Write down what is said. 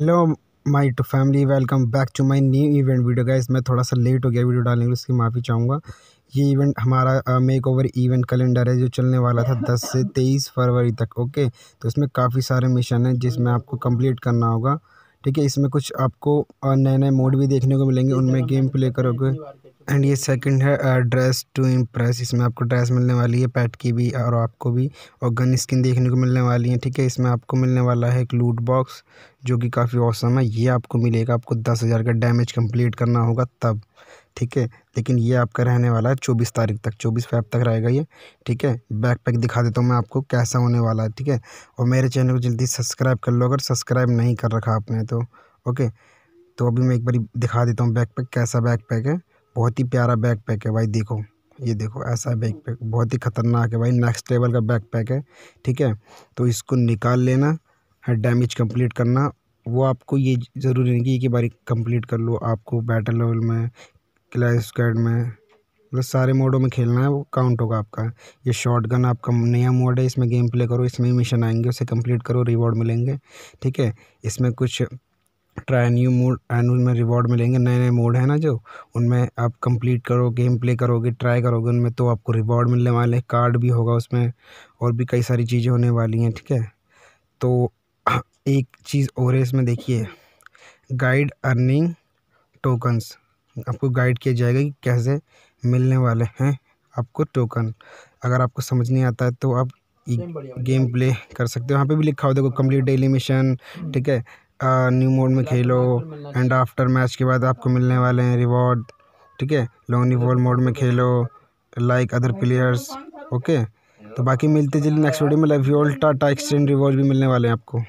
hello my to family welcome back to my new event video guys मैं थोड़ा सा late हो गया वीडियो डालने के लिए उसकी माफ़ी चाहूँगा ये इवेंट हमारा मेक ओवर इवेंट कैलेंडर है जो चलने वाला था 10 से 23 फरवरी तक ओके तो इसमें काफ़ी सारे मिशन हैं जिसमें आपको कंप्लीट करना होगा ठीक है इसमें कुछ आपको नए नए मोड भी देखने को मिलेंगे उनमें गेम प्ले करोगे एंड ये सेकंड है ड्रेस टू इम्प्रेस इसमें आपको ड्रेस मिलने वाली है पैट की भी और आपको भी और गन स्किन देखने को मिलने वाली है ठीक है इसमें आपको मिलने वाला है एक लूट बॉक्स जो कि काफ़ी औसम है ये आपको मिलेगा आपको दस हज़ार का डैमेज कंप्लीट करना होगा तब ठीक है लेकिन ये आपका रहने वाला है चौबीस तारीख तक चौबीस फैब तक रहेगा ये ठीक है बैकपैक दिखा देता हूँ मैं आपको कैसा होने वाला है ठीक है और मेरे चैनल को जल्दी सब्सक्राइब कर लो अगर सब्सक्राइब नहीं कर रखा आपने तो ओके तो अभी मैं एक बार दिखा देता हूँ बैकपैक कैसा बैकपैक है बहुत ही प्यारा बैकपैक है भाई देखो ये देखो ऐसा बैकपैक बहुत ही ख़तरनाक है भाई नेक्स्ट लेवल का बैकपैक है ठीक है तो इसको निकाल लेना है डैमेज कंप्लीट करना वो आपको ये ज़रूरी नहीं कि एक बार कंप्लीट कर लो आपको बैटल लेवल में क्लैश स्क्वाड में मतलब सारे मोडों में खेलना है वो काउंट होगा आपका ये शॉर्ट गन आपका नया मोड है इसमें गेम प्ले करो इसमें मिशन आएंगे उसे कंप्लीट करो रिवॉर्ड मिलेंगे ठीक है इसमें कुछ ट्राई न्यू मोड एंड उनमें रिवॉर्ड मिलेंगे नए नए मोड है ना जो उनमें आप कंप्लीट करो गेम प्ले करोगे ट्राई करोगे उनमें तो आपको रिवॉर्ड मिलने वाले कार्ड भी होगा उसमें और भी कई सारी चीज़ें होने वाली हैं ठीक है तो एक चीज़ और है इसमें देखिए गाइड अर्निंग टोकन्स आपको गाइड किया जाएगा कि कैसे मिलने वाले हैं आपको टोकन अगर आपको समझ नहीं आता है तो आप गेम प्ले कर सकते हो वहाँ पे भी लिखा हो देखो कंप्लीट डेली मिशन ठीक है न्यू मोड में खेलो एंड आफ्टर मैच के बाद आपको मिलने वाले हैं रिवॉर्ड ठीक है लॉन्ग बॉल मोड में खेलो लाइक अदर प्लेयर्स ओके तो बाकी मिलते जुलते नेक्स्ट वीडियो में love you all tata extend reward भी मिलने वाले हैं आपको